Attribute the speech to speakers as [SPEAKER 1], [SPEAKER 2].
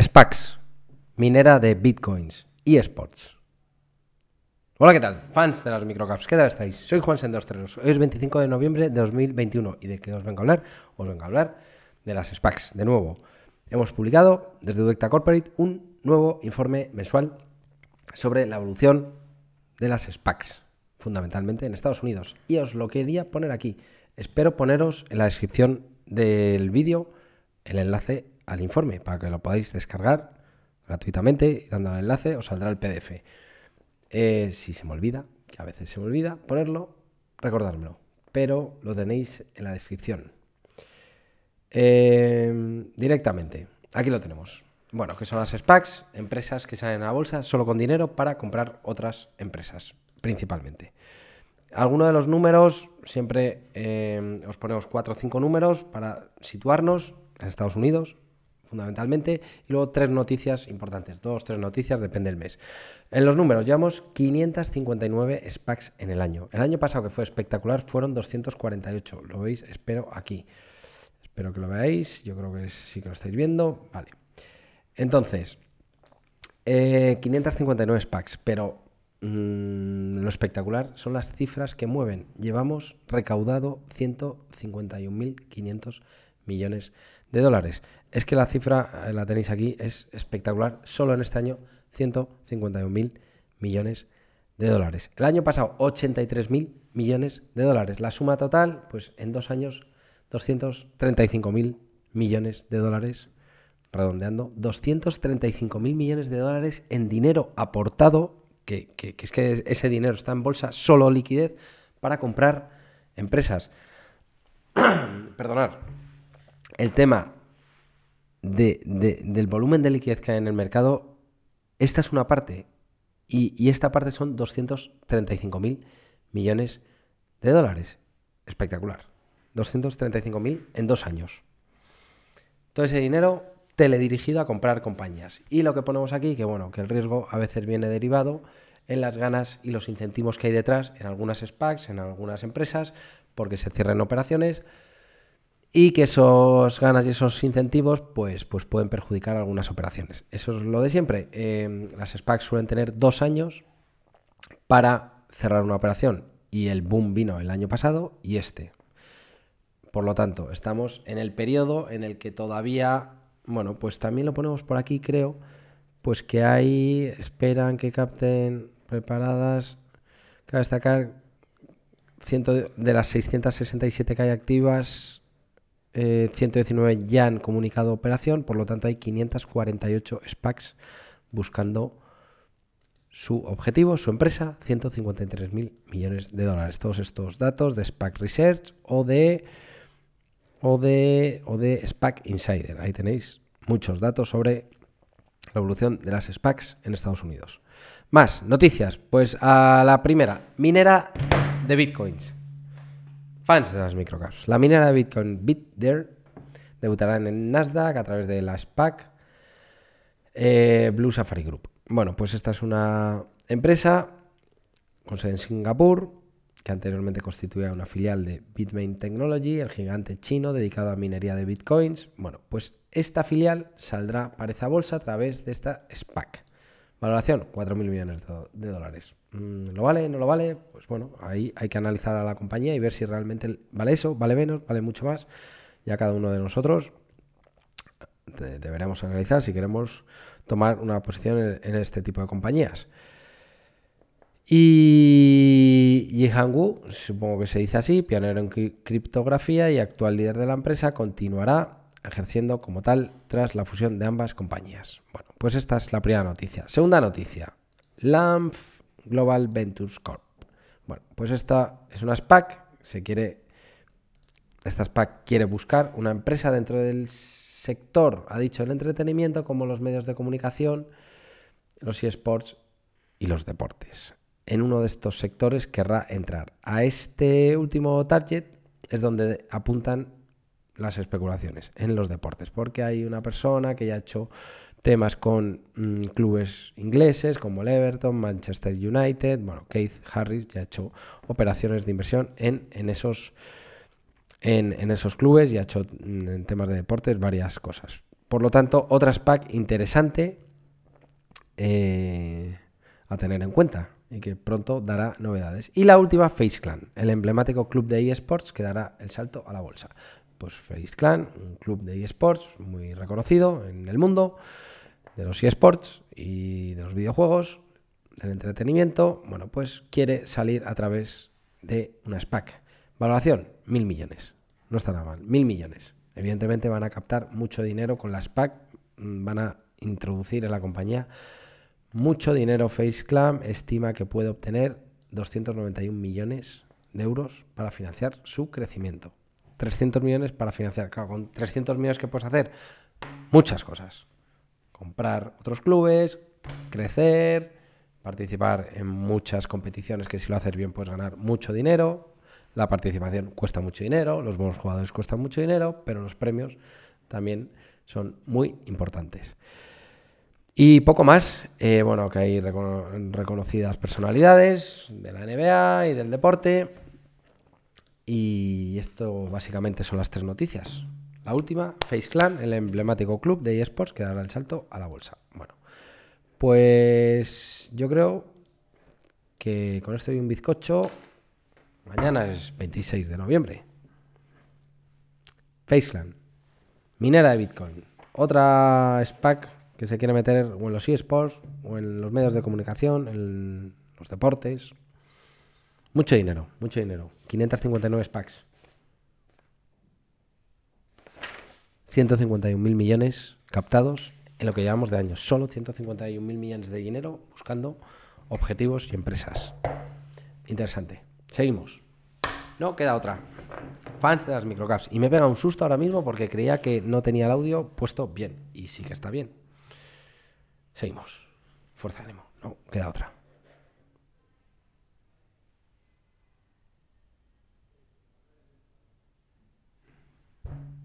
[SPEAKER 1] SPACs, minera de bitcoins y esports. Hola, ¿qué tal? Fans de las microcaps, ¿qué tal estáis? Soy Juan Sendostreros. Hoy es 25 de noviembre de 2021. ¿Y de qué os vengo a hablar? Os vengo a hablar de las SPACs. De nuevo, hemos publicado desde Udecta Corporate un nuevo informe mensual sobre la evolución de las SPACs, fundamentalmente en Estados Unidos. Y os lo quería poner aquí. Espero poneros en la descripción del vídeo el enlace al informe para que lo podáis descargar gratuitamente dando el enlace os saldrá el PDF. Eh, si se me olvida, que a veces se me olvida ponerlo, recordármelo, pero lo tenéis en la descripción. Em, directamente, aquí lo tenemos. Bueno, que son las SPACs, empresas que salen a la bolsa solo con dinero para comprar otras empresas, principalmente. Algunos de los números, siempre em, os ponemos cuatro o cinco números para situarnos en Estados Unidos, fundamentalmente. Y luego tres noticias importantes, dos, tres noticias, depende del mes. En los números, llevamos 559 SPACs en el año. El año pasado, que fue espectacular, fueron 248. Lo veis, espero, aquí. Espero que lo veáis. Yo creo que sí que lo estáis viendo. Vale. Entonces, 559 eh, SPACs, pero mm, lo espectacular son las cifras que mueven. Llevamos recaudado 151.500 millones de dólares. Es que la cifra, eh, la tenéis aquí, es espectacular. Solo en este año, 151 mil millones de dólares. El año pasado, 83 mil millones de dólares. La suma total, pues en dos años, 235 mil millones de dólares. Redondeando, 235 mil millones de dólares en dinero aportado, que, es que ese dinero está en bolsa, solo liquidez, para comprar empresas. Perdonar el tema del volumen de liquidez que hay en el mercado, esta es una parte. Y, esta parte son 235.000 millones de dólares. Espectacular. 235.000 en dos años. Todo ese dinero teledirigido a comprar compañías. Y lo que ponemos aquí, que bueno, que el riesgo a veces viene derivado en las ganas y los incentivos que hay detrás en algunas SPACs, en algunas empresas, porque se cierren operaciones, y que esos ganas y esos incentivos pues, pues pueden perjudicar algunas operaciones. Eso es lo de siempre. Em, las SPACs suelen tener dos años para cerrar una operación y el boom vino el año pasado y este. Por lo tanto, estamos en el periodo en el que todavía, bueno, pues también lo ponemos por aquí, creo, pues que hay, esperan que capten preparadas, cabe destacar, ciento de las 667 que hay activas, 119 eh, ya han comunicado operación, por lo tanto hay 548 SPACs buscando su objetivo, su empresa, 153 mil millones de dólares. Todos estos datos de SPAC Research o de, o de, o de SPAC Insider. Ahí tenéis muchos datos sobre la evolución de las SPACs en Estados Unidos. Más noticias. Pues a la primera, minera de bitcoins. Fans de las microcaps. La minera de Bitcoin BitDare debutará en Nasdaq a través de la SPAC eh, Blue Safari Group. Bueno, pues esta es una empresa con sede en Singapur que anteriormente constituía una filial de Bitmain Technology, el gigante chino dedicado a minería de bitcoins. Bueno, pues esta filial saldrá para esa bolsa a través de esta SPAC. Valoración, 4.000 millones de, dólares. Mm, ¿Lo vale? ¿No lo vale? Pues bueno, ahí hay que analizar a la compañía y ver si realmente vale eso, vale menos, vale mucho más. Ya cada uno de nosotros deberemos analizar si queremos tomar una posición en, este tipo de compañías. Y Yihan Wu, supongo que se dice así, pionero en criptografía y actual líder de la empresa, continuará ejerciendo como tal tras la fusión de ambas compañías. Bueno, pues esta es la primera noticia. Segunda noticia, LAMF Global Ventures Corp. Bueno, pues esta es una SPAC, se quiere, esta SPAC quiere buscar una empresa dentro del sector, ha dicho, el entretenimiento, como los medios de comunicación, los eSports y los deportes. En uno de estos sectores querrá entrar. A este último target es donde apuntan las especulaciones en los deportes, porque hay una persona que ya ha hecho temas con mm, clubes ingleses como el Everton, Manchester United, bueno, Keith Harris ya ha hecho operaciones de inversión en, en esos, en, esos clubes y ha hecho mm, en temas de deportes varias cosas. Por lo tanto, otra SPAC interesante eh, a tener en cuenta y que pronto dará novedades. Y la última, FaceClan, el emblemático club de eSports que dará el salto a la bolsa pues Face Clan, un club de eSports muy reconocido en el mundo, de los eSports y de los videojuegos, del entretenimiento, bueno, pues quiere salir a través de una SPAC. Valoración, mil millones. No está nada mal, mil millones. Evidentemente van a captar mucho dinero con la SPAC, mm, van a introducir en la compañía mucho dinero. Clan estima que puede obtener 291 millones de euros para financiar su crecimiento. 300 millones para financiar. con 300 millones que puedes hacer muchas cosas. Comprar otros clubes, crecer, participar en muchas competiciones que si lo haces bien puedes ganar mucho dinero. La participación cuesta mucho dinero, los buenos jugadores cuestan mucho dinero, pero los premios también son muy importantes. Y poco más, eh, bueno, que hay reconocidas personalidades de la NBA y del deporte. Y esto básicamente son las tres noticias. La última, Face Clan, el emblemático club de eSports que dará el salto a la bolsa. Bueno, pues yo creo que con esto hay un bizcocho, mañana es 26 de noviembre. Face Clan, minera de Bitcoin, otra SPAC que se quiere meter o en los eSports o en los medios de comunicación, en los deportes, mucho dinero, mucho dinero. 559 SPACs. 151.000 millones captados en lo que llevamos de años Solo 151.000 millones de dinero buscando objetivos y empresas. Interesante. Seguimos. No queda otra. Fans de las microcaps. Y me pega un susto ahora mismo porque creía que no tenía el audio puesto bien. Y sí que está bien. Seguimos. Fuerza ánimo. No queda otra. Thank you.